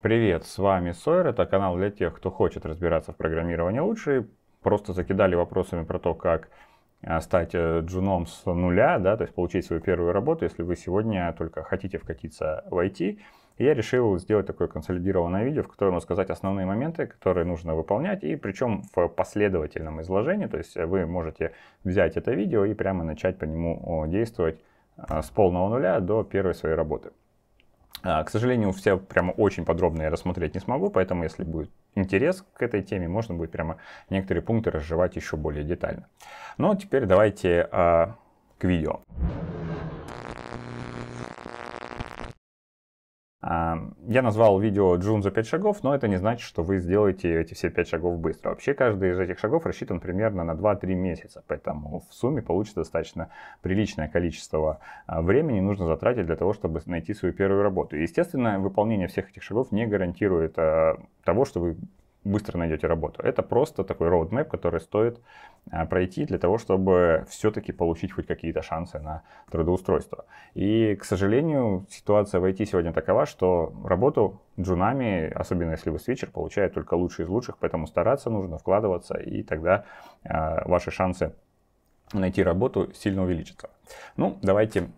Привет, с вами Сойер, это канал для тех, кто хочет разбираться в программировании лучше. Просто закидали вопросами про то, как а, стать э, джуном с нуля, да, то есть получить свою первую работу, если вы сегодня только хотите вкатиться в IT. И я решил сделать такое консолидированное видео, в котором рассказать основные моменты, которые нужно выполнять, и причем в последовательном изложении, то есть вы можете взять это видео и прямо начать по нему действовать а, с полного нуля до первой своей работы. А, к сожалению, все прямо очень подробно я рассмотреть не смогу, поэтому если будет интерес к этой теме, можно будет прямо некоторые пункты разжевать еще более детально. Но теперь давайте э, к видео. Я назвал видео «Джун за 5 шагов», но это не значит, что вы сделаете эти все 5 шагов быстро. Вообще каждый из этих шагов рассчитан примерно на 2-3 месяца, поэтому в сумме получится достаточно приличное количество а, времени нужно затратить для того, чтобы найти свою первую работу. И, естественно, выполнение всех этих шагов не гарантирует а, того, что вы быстро найдете работу. Это просто такой roadmap, который стоит а, пройти для того, чтобы все-таки получить хоть какие-то шансы на трудоустройство. И, к сожалению, ситуация в IT сегодня такова, что работу джунами, особенно если вы свитчер, получает только лучшие из лучших, поэтому стараться нужно, вкладываться, и тогда а, ваши шансы найти работу сильно увеличатся. Ну, давайте,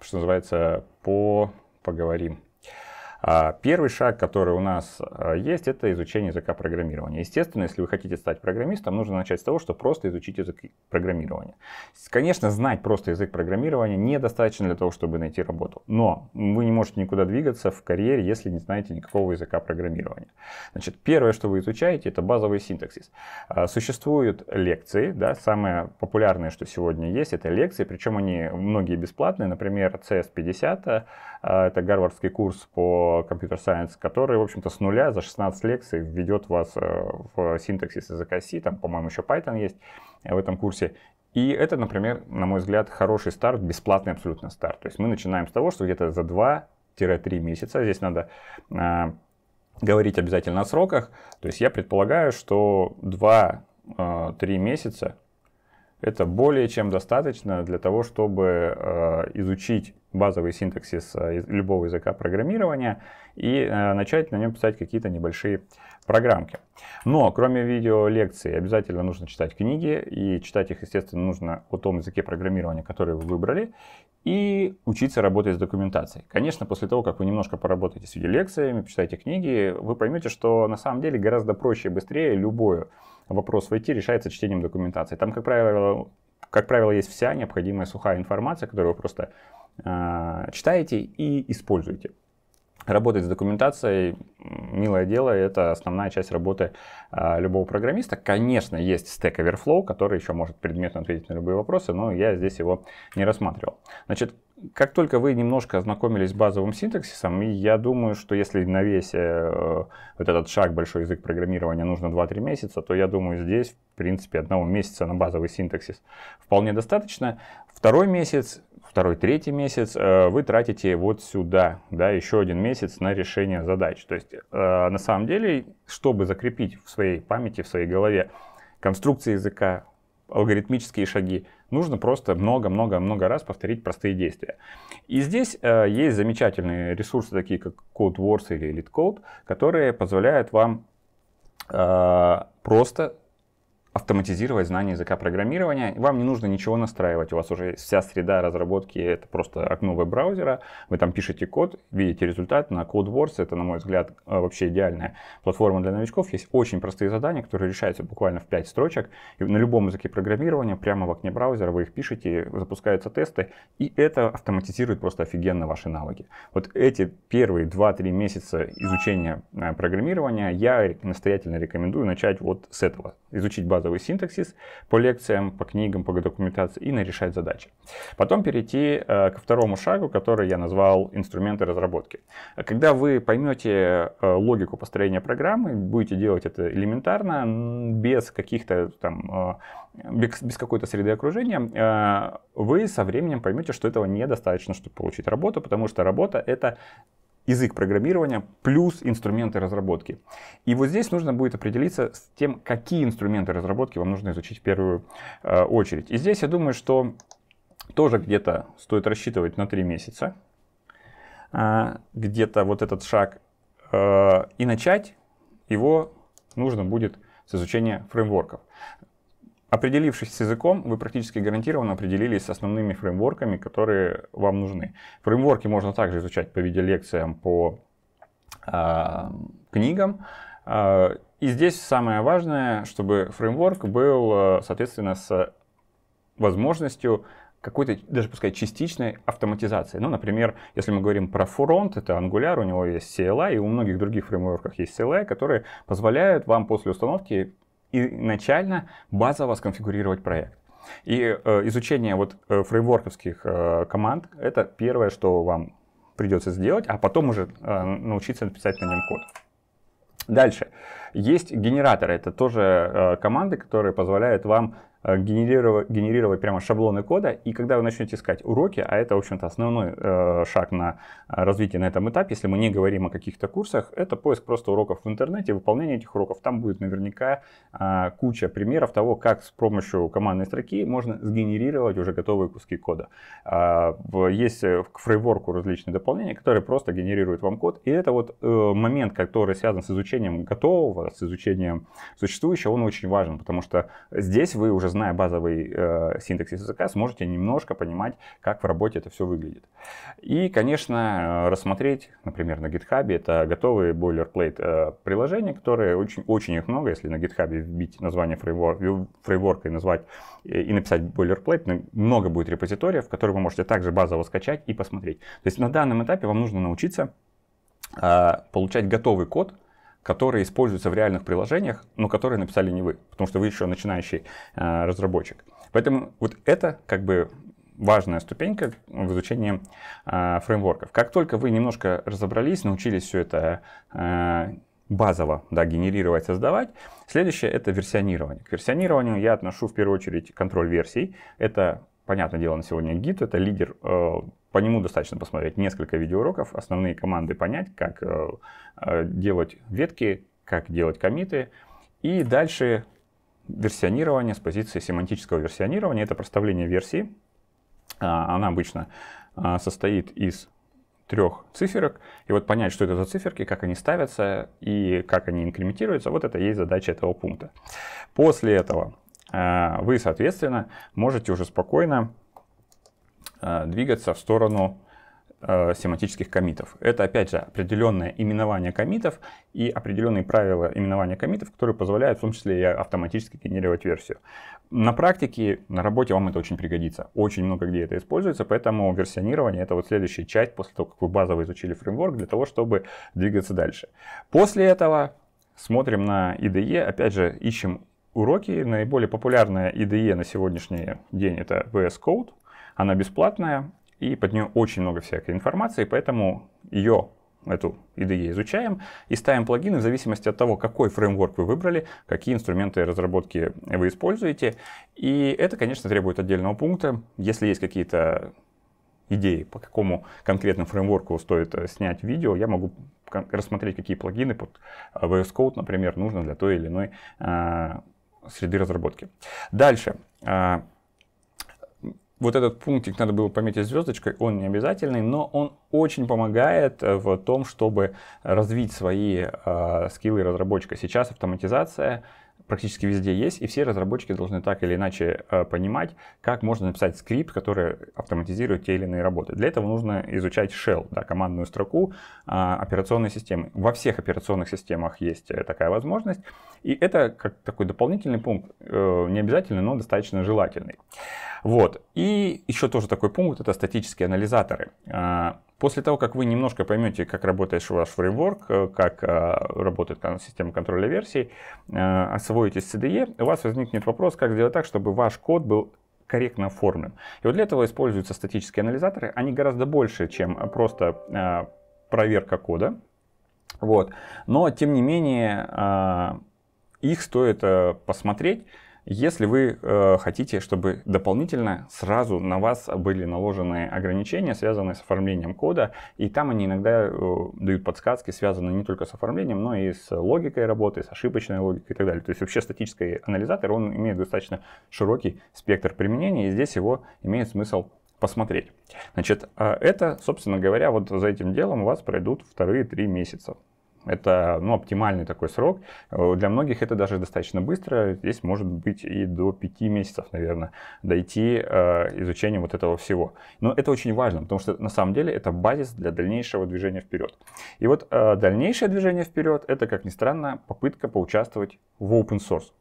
что называется, по поговорим а первый шаг, который у нас а, есть, это изучение языка программирования. Естественно, если вы хотите стать программистом, нужно начать с того, что просто изучить язык программирования. Конечно, знать просто язык программирования недостаточно для того, чтобы найти работу. Но вы не можете никуда двигаться в карьере, если не знаете никакого языка программирования. Значит, первое, что вы изучаете, это базовый синтаксис. А, существуют лекции, да, самое популярное, что сегодня есть, это лекции, причем они многие бесплатные, например, CS50, это гарвардский курс по по компьютер сайенс, который, в общем-то, с нуля за 16 лекций введет вас э, в синтаксис языка C, там, по-моему, еще Python есть э, в этом курсе. И это, например, на мой взгляд, хороший старт, бесплатный абсолютно старт. То есть мы начинаем с того, что где-то за 2-3 месяца, здесь надо э, говорить обязательно о сроках, то есть я предполагаю, что 2-3 э, месяца это более чем достаточно для того, чтобы э, изучить базовый синтаксис э, любого языка программирования и э, начать на нем писать какие-то небольшие программке. Но кроме видео лекций обязательно нужно читать книги, и читать их, естественно, нужно о том языке программирования, который вы выбрали, и учиться работать с документацией. Конечно, после того, как вы немножко поработаете с видеолекциями, почитаете книги, вы поймете, что на самом деле гораздо проще и быстрее любой вопрос в IT решается чтением документации. Там, как правило, как правило, есть вся необходимая сухая информация, которую вы просто э, читаете и используете. Работать с документацией, милое дело, это основная часть работы а, любого программиста. Конечно, есть Stack Overflow, который еще может предметно ответить на любые вопросы, но я здесь его не рассматривал. Значит, как только вы немножко ознакомились с базовым синтаксисом, я думаю, что если на весь э, вот этот шаг большой язык программирования нужно 2-3 месяца, то я думаю, здесь, в принципе, одного месяца на базовый синтаксис вполне достаточно. Второй месяц второй, третий месяц, э, вы тратите вот сюда, да, еще один месяц на решение задач. То есть, э, на самом деле, чтобы закрепить в своей памяти, в своей голове конструкции языка, алгоритмические шаги, нужно просто много-много-много раз повторить простые действия. И здесь э, есть замечательные ресурсы, такие как CodeWars или EliteCode, которые позволяют вам просто автоматизировать знание языка программирования. Вам не нужно ничего настраивать. У вас уже вся среда разработки, это просто окно веб-браузера. Вы там пишете код, видите результат на CodeWars. Это, на мой взгляд, э, вообще идеальная платформа для новичков. Есть очень простые задания, которые решаются буквально в 5 строчек. И на любом языке программирования, прямо в окне браузера вы их пишете, запускаются тесты. И это автоматизирует просто офигенно ваши навыки. Вот эти первые 2-3 месяца изучения э, программирования я настоятельно рекомендую начать вот с этого. Изучить базу базовый синтаксис по лекциям, по книгам, по документации и нарешать задачи. Потом перейти э, ко второму шагу, который я назвал инструменты разработки. Когда вы поймете э, логику построения программы, будете делать это элементарно, без каких-то там, э, без, без какой-то среды окружения, э, вы со временем поймете, что этого недостаточно, чтобы получить работу, потому что работа — это язык программирования плюс инструменты разработки. И вот здесь нужно будет определиться с тем, какие инструменты разработки вам нужно изучить в первую э, очередь. И здесь я думаю, что тоже где-то стоит рассчитывать на 3 месяца, э, где-то вот этот шаг, э, и начать его нужно будет с изучения фреймворков. Определившись с языком, вы практически гарантированно определились с основными фреймворками, которые вам нужны. Фреймворки можно также изучать по видеолекциям, по э, книгам. Э, и здесь самое важное, чтобы фреймворк был, а, соответственно, с возможностью какой-то, даже пускай частичной автоматизации. Ну, например, если мы говорим про фронт, это Angular, у него есть CLI, и у многих других фреймворков есть CLI, которые позволяют вам после установки и начально базово сконфигурировать проект. И э, изучение вот э, фреймворковских э, команд — это первое, что вам придется сделать, а потом уже э, научиться написать на нем код. Дальше. Есть генераторы. Это тоже э, команды, которые позволяют вам Э, генерировать, генерировать прямо шаблоны кода, и когда вы начнете искать уроки, а это, в общем-то, основной э, шаг на э, развитие на этом этапе, если мы не говорим о каких-то курсах, это поиск просто уроков в интернете, выполнение этих уроков. Там будет наверняка э, куча примеров того, как с помощью командной строки можно сгенерировать уже готовые куски кода. Э, есть э, к фрейворку различные дополнения, которые просто генерируют вам код, и это вот э, момент, который связан с изучением готового, с изучением существующего, он очень важен, потому что здесь вы уже зная базовый э, синтаксис языка, сможете немножко понимать, как в работе это все выглядит. И, конечно, э, рассмотреть, например, на GitHub, это готовые boilerplate э, приложения, которые очень, очень их много, если на GitHub вбить название фрейворка и назвать э, и написать boilerplate, много будет репозиториев, которые вы можете также базово скачать и посмотреть. То есть на данном этапе вам нужно научиться э, получать готовый код, которые используются в реальных приложениях, но которые написали не вы, потому что вы еще начинающий э, разработчик. Поэтому вот это как бы важная ступенька в изучении э, фреймворков. Как только вы немножко разобрались, научились все это э, базово да, генерировать, создавать. Следующее — это версионирование. К версионированию я отношу в первую очередь контроль версий. Это, понятное дело, на сегодня Git, это лидер э, по нему достаточно посмотреть несколько видеоуроков, основные команды понять, как э, э, делать ветки, как делать комиты. И дальше версионирование с позиции семантического версионирования. Это проставление версии. А, она обычно а, состоит из трех циферок. И вот понять, что это за циферки, как они ставятся и как они инкрементируются, вот это и есть задача этого пункта. После этого э, вы, соответственно, можете уже спокойно Э, двигаться в сторону э, семантических комитов. Это, опять же, определенное именование комитов и определенные правила именования комитов, которые позволяют в том числе и автоматически генерировать версию. На практике, на работе вам это очень пригодится. Очень много где это используется, поэтому версионирование — это вот следующая часть после того, как вы базово изучили фреймворк, для того, чтобы двигаться дальше. После этого смотрим на IDE, опять же, ищем уроки. Наиболее популярная IDE на сегодняшний день — это VS Code. Она бесплатная, и под нее очень много всякой информации, поэтому ее эту IDE изучаем и ставим плагины в зависимости от того, какой фреймворк вы выбрали, какие инструменты разработки вы используете. И это, конечно, требует отдельного пункта. Если есть какие-то идеи, по какому конкретному фреймворку стоит э, снять видео, я могу рассмотреть, какие плагины под э, VS Code, например, нужно для той или иной э, среды разработки. Дальше. А, вот этот пунктик надо было пометить звездочкой, он не обязательный, но он очень помогает э, в том, чтобы развить свои э, скиллы разработчика. Сейчас автоматизация практически везде есть, и все разработчики должны так или иначе э, понимать, как можно написать скрипт, который автоматизирует те или иные работы. Для этого нужно изучать shell, да, командную строку а, операционной системы. Во всех операционных системах есть э, такая возможность, и это как такой дополнительный пункт, э, не обязательный, но достаточно желательный. Вот. И еще тоже такой пункт — это статические анализаторы. А, После того, как вы немножко поймете, как работает ваш фреймворк, э, как э, работает система контроля версий, э, освоитесь CDE, у вас возникнет вопрос, как сделать так, чтобы ваш код был корректно оформлен. И вот для этого используются статические анализаторы. Они гораздо больше, чем просто проверка кода. Вот. Но, тем не менее, их стоит посмотреть, если вы э, хотите, чтобы дополнительно сразу на вас были наложены ограничения, связанные с оформлением кода, и там они иногда э, дают подсказки, связанные не только с оформлением, но и с логикой работы, с ошибочной логикой и так далее. То есть вообще статический анализатор, он имеет достаточно широкий спектр применения, и здесь его имеет смысл посмотреть. Значит, а это, собственно говоря, вот за этим делом у вас пройдут вторые три месяца. Это ну, оптимальный такой срок. Э, для многих это даже достаточно быстро. Здесь может быть и до 5 месяцев, наверное, дойти э, изучением вот этого всего. Но это очень важно, потому что на самом деле это базис для дальнейшего движения вперед. И вот э, дальнейшее движение вперед — это, как ни странно, попытка поучаствовать в open source.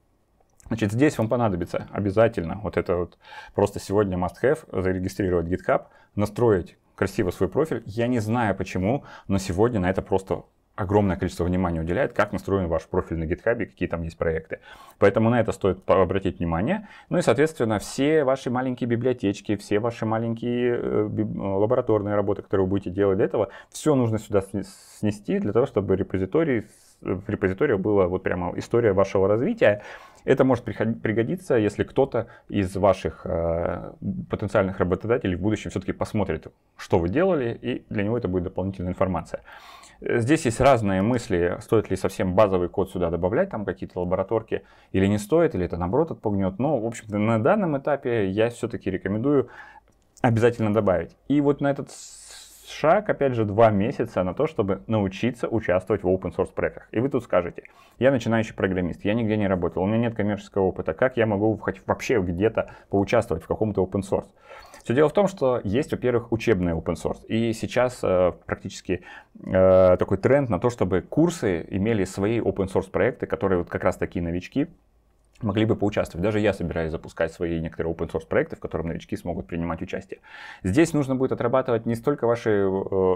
Значит, здесь вам понадобится обязательно вот это вот просто сегодня must-have, зарегистрировать GitHub, настроить красиво свой профиль. Я не знаю почему, но сегодня на это просто огромное количество внимания уделяет, как настроен ваш профиль на GitHub и какие там есть проекты. Поэтому на это стоит обратить внимание. Ну и, соответственно, все ваши маленькие библиотечки, все ваши маленькие э, э, лабораторные работы, которые вы будете делать для этого, все нужно сюда снести для того, чтобы репозиторий в репозитории была вот прямо история вашего развития. Это может пригодиться, если кто-то из ваших э, потенциальных работодателей в будущем все-таки посмотрит, что вы делали, и для него это будет дополнительная информация. Здесь есть разные мысли, стоит ли совсем базовый код сюда добавлять, там какие-то лабораторки, или не стоит, или это наоборот отпугнет. Но, в общем-то, на данном этапе я все-таки рекомендую обязательно добавить. И вот на этот шаг, опять же, два месяца на то, чтобы научиться участвовать в open source проектах. И вы тут скажете, я начинающий программист, я нигде не работал, у меня нет коммерческого опыта, как я могу хоть вообще где-то поучаствовать в каком-то open source? Все дело в том, что есть, во-первых, учебный open source. И сейчас э, практически э, такой тренд на то, чтобы курсы имели свои open source проекты, которые вот как раз такие новички могли бы поучаствовать. Даже я собираюсь запускать свои некоторые open source проекты, в котором новички смогут принимать участие. Здесь нужно будет отрабатывать не столько ваши э,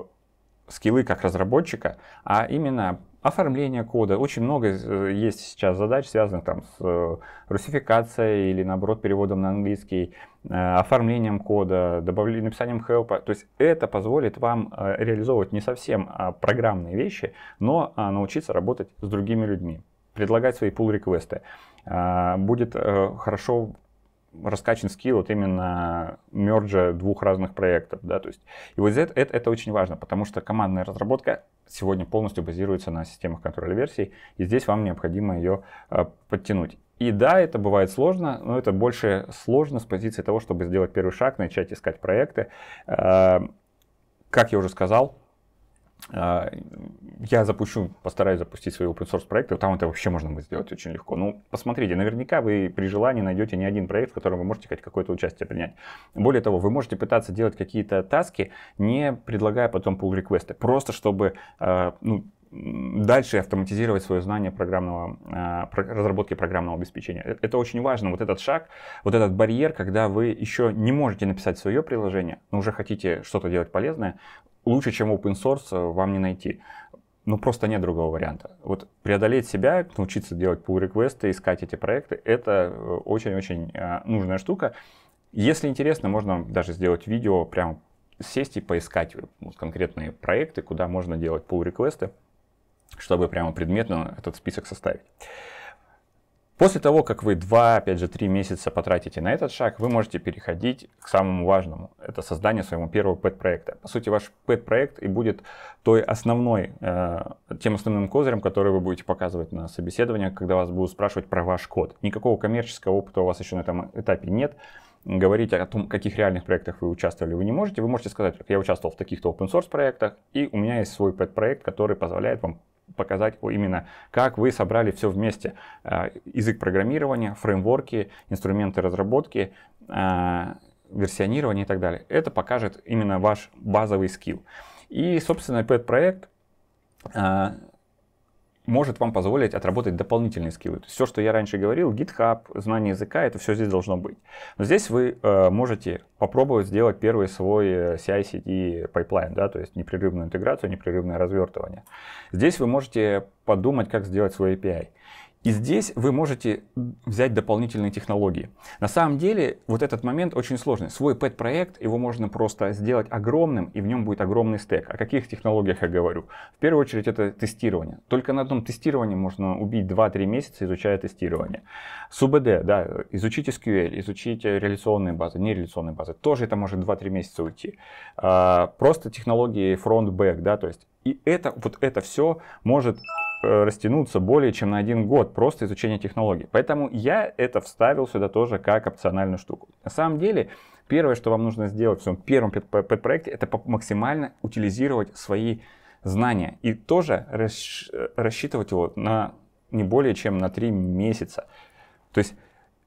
скиллы как разработчика, а именно оформление кода. Очень много э, есть сейчас задач, связанных там с э, русификацией или наоборот переводом на английский, э, оформлением кода, добавлением, написанием help. То есть это позволит вам э, реализовывать не совсем а, программные вещи, но а, научиться работать с другими людьми, предлагать свои pull-реквесты. А, будет э, хорошо раскачан скилл вот именно мерджа двух разных проектов, да, то есть, и вот это, это, это очень важно, потому что командная разработка сегодня полностью базируется на системах контроля версий, и здесь вам необходимо ее э, подтянуть. И да, это бывает сложно, но это больше сложно с позиции того, чтобы сделать первый шаг, начать искать проекты. Э, как я уже сказал, а, я запущу, постараюсь запустить свои open source проекты, там это вообще можно будет сделать очень легко. Ну, посмотрите, наверняка вы при желании найдете не один проект, в котором вы можете хоть какое-то участие принять. Более того, вы можете пытаться делать какие-то таски, не предлагая потом pull реквесты просто чтобы а, ну, дальше автоматизировать свое знание программного, а, разработки программного обеспечения. Э, это очень важно, вот этот шаг, вот этот барьер, когда вы еще не можете написать свое приложение, но уже хотите что-то делать полезное, лучше, чем open source, э, вам не найти. Ну, просто нет другого варианта. Вот преодолеть себя, научиться делать pull-реквесты, искать эти проекты, это э, очень-очень э, нужная штука. Если интересно, можно даже сделать видео, прям сесть и поискать вот конкретные проекты, куда можно делать pull-реквесты, чтобы прямо предметно этот список составить. После того, как вы 2, опять же, 3 месяца потратите на этот шаг, вы можете переходить к самому важному. Это создание своему первого пэт-проекта. По сути, ваш пэт-проект и будет той основной, э, тем основным козырем, который вы будете показывать на собеседованиях, когда вас будут спрашивать про ваш код. Никакого коммерческого опыта у вас еще на этом этапе нет говорить о том, в каких реальных проектах вы участвовали, вы не можете. Вы можете сказать, я участвовал в таких-то open source проектах, и у меня есть свой пэт-проект, который позволяет вам показать именно, как вы собрали все вместе. А, язык программирования, фреймворки, инструменты разработки, а, версионирование и так далее. Это покажет именно ваш базовый скилл. И, собственно, этот проект а, может вам позволить отработать дополнительные скиллы. То есть все, что я раньше говорил, GitHub, знание языка, это все здесь должно быть. Но здесь вы э, можете попробовать сделать первый свой э, CI-CD пайплайн, да, то есть непрерывную интеграцию, непрерывное развертывание. Здесь вы можете подумать, как сделать свой API. И здесь вы можете взять дополнительные технологии. На самом деле, вот этот момент очень сложный. Свой пэт-проект, его можно просто сделать огромным, и в нем будет огромный стек. О каких технологиях я говорю? В первую очередь, это тестирование. Только на одном тестировании можно убить 2-3 месяца, изучая тестирование. С УБД, да, изучить SQL, изучить реляционные базы, не нереляционные базы. Тоже это может 2-3 месяца уйти. А, просто технологии фронт-бэк, да, то есть и это, вот это все может Э, растянуться более чем на один год, просто изучение технологий. Поэтому я это вставил сюда тоже как опциональную штуку. На самом деле, первое, что вам нужно сделать в своем первом пэт-проекте, это максимально утилизировать свои знания и тоже расш... рассчитывать его на не более чем на 3 месяца. То есть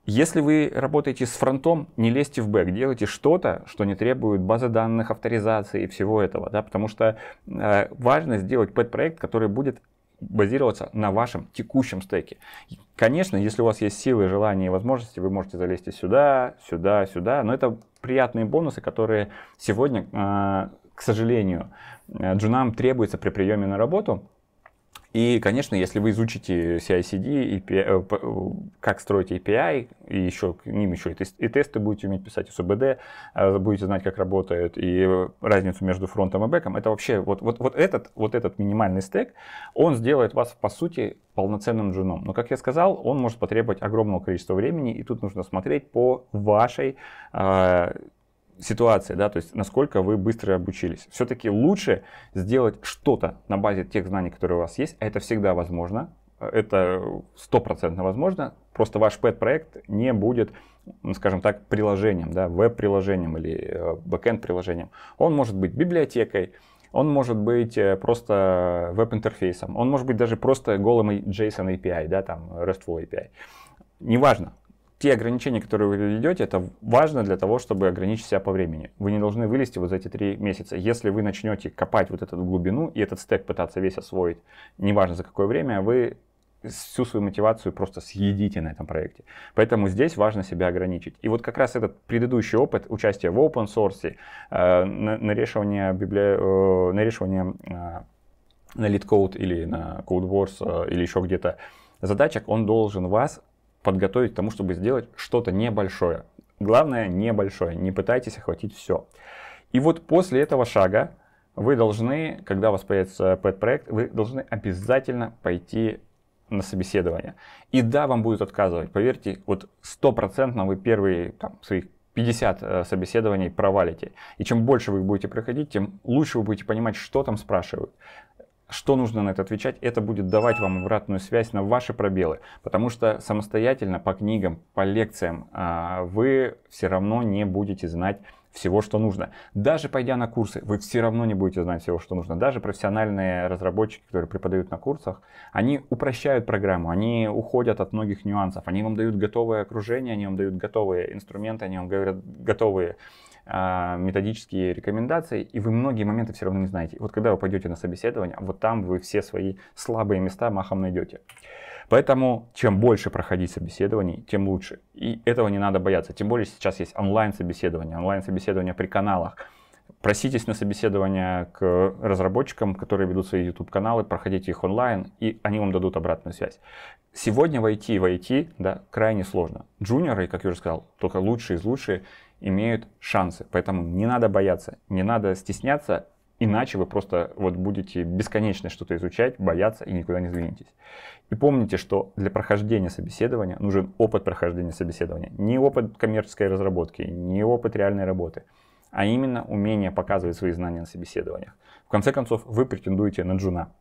если вы работаете с фронтом, не лезьте в бэк, делайте что-то, что не требует базы данных, авторизации и всего этого, да, потому что э, важно сделать пэт-проект, который будет базироваться на вашем текущем стеке. Конечно, если у вас есть силы, желания и возможности, вы можете залезть и сюда, сюда, сюда, но это приятные бонусы, которые сегодня, а, к сожалению, э, джунам требуется при приеме на работу, и, конечно, если вы изучите CICD, API, э, э, как строить API, и еще к ним еще и, тест, и тесты будете уметь писать, СУБД, э, будете знать, как работает, и разницу между фронтом и бэком, это вообще вот, вот, вот, этот, вот этот минимальный стек, он сделает вас, по сути, полноценным джуном. Но, как я сказал, он может потребовать огромного количества времени, и тут нужно смотреть по вашей э, ситуации, да, то есть насколько вы быстро обучились. Все-таки лучше сделать что-то на базе тех знаний, которые у вас есть, это всегда возможно, это стопроцентно возможно, просто ваш пэт-проект не будет, ну, скажем так, приложением, да, веб-приложением или э, бэкэнд-приложением. Он может быть библиотекой, он может быть э, просто веб-интерфейсом, он может быть даже просто голым JSON API, да, там RESTful API. Неважно, те ограничения, которые вы ведете, это важно для того, чтобы ограничить себя по времени. Вы не должны вылезти вот за эти три месяца. Если вы начнете копать вот эту глубину и этот стек пытаться весь освоить, неважно за какое время, вы всю свою мотивацию просто съедите на этом проекте. Поэтому здесь важно себя ограничить. И вот как раз этот предыдущий опыт участия в open source, э, нарешивание, библи... э, нарешивание э, на LeetCode или на CodeWars э, или еще где-то задачек, он должен вас подготовить к тому, чтобы сделать что-то небольшое. Главное небольшое, не пытайтесь охватить все. И вот после этого шага вы должны, когда у вас появится пэт-проект, вы должны обязательно пойти на собеседование. И да, вам будут отказывать. Поверьте, вот стопроцентно вы первые там, своих 50 э, собеседований провалите. И чем больше вы их будете проходить, тем лучше вы будете понимать, что там спрашивают что нужно на это отвечать, это будет давать вам обратную связь на ваши пробелы, потому что самостоятельно по книгам, по лекциям а, вы все равно не будете знать всего, что нужно. Даже пойдя на курсы, вы все равно не будете знать всего, что нужно. Даже профессиональные разработчики, которые преподают на курсах, они упрощают программу, они уходят от многих нюансов, они вам дают готовое окружение, они вам дают готовые инструменты, они вам говорят готовые а, методические рекомендации, и вы многие моменты все равно не знаете. вот когда вы пойдете на собеседование, вот там вы все свои слабые места махом найдете. Поэтому чем больше проходить собеседований, тем лучше. И этого не надо бояться. Тем более сейчас есть онлайн-собеседование, онлайн-собеседование при каналах. Проситесь на собеседование к разработчикам, которые ведут свои YouTube-каналы, проходите их онлайн, и они вам дадут обратную связь. Сегодня войти войти, да, крайне сложно. Джуниоры, как я уже сказал, только лучшие из лучших имеют шансы. Поэтому не надо бояться, не надо стесняться, Иначе вы просто вот будете бесконечно что-то изучать, бояться и никуда не сдвинетесь. И помните, что для прохождения собеседования нужен опыт прохождения собеседования. Не опыт коммерческой разработки, не опыт реальной работы, а именно умение показывать свои знания на собеседованиях. В конце концов, вы претендуете на джуна.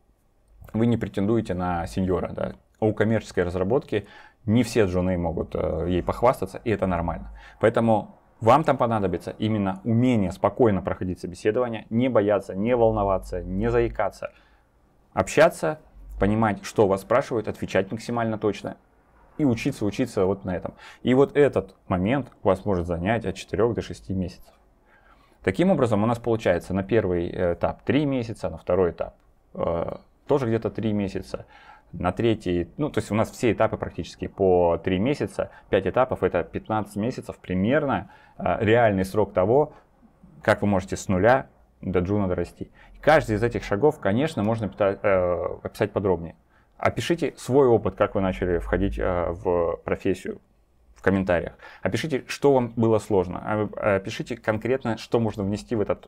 Вы не претендуете на сеньора. Да? У коммерческой разработки не все джуны могут э, ей похвастаться, и это нормально. Поэтому вам там понадобится именно умение спокойно проходить собеседование, не бояться, не волноваться, не заикаться, общаться, понимать, что вас спрашивают, отвечать максимально точно и учиться, учиться вот на этом. И вот этот момент у вас может занять от 4 до 6 месяцев. Таким образом, у нас получается на первый э, этап 3 месяца, на второй этап э, тоже где-то 3 месяца, на третий, ну, то есть у нас все этапы практически по 3 месяца, 5 этапов, это 15 месяцев примерно, а, реальный срок того, как вы можете с нуля до джуна дорасти. Каждый из этих шагов, конечно, можно э, описать подробнее. Опишите свой опыт, как вы начали входить э, в профессию в комментариях. Опишите, что вам было сложно. Э, опишите конкретно, что можно внести в этот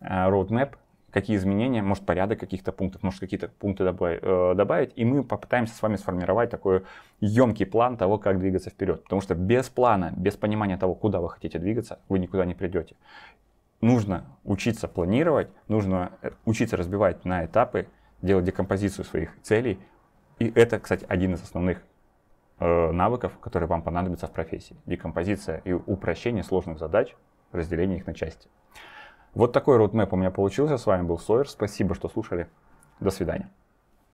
roadmap, какие изменения, может, порядок каких-то пунктов, может, какие-то пункты добавить, э, добавить, и мы попытаемся с вами сформировать такой емкий план того, как двигаться вперед. Потому что без плана, без понимания того, куда вы хотите двигаться, вы никуда не придете. Нужно учиться планировать, нужно э, учиться разбивать на этапы, делать декомпозицию своих целей. И это, кстати, один из основных э, навыков, которые вам понадобятся в профессии. Декомпозиция и упрощение сложных задач, разделение их на части. Вот такой роудмэп у меня получился. С вами был Сойер. Спасибо, что слушали. До свидания.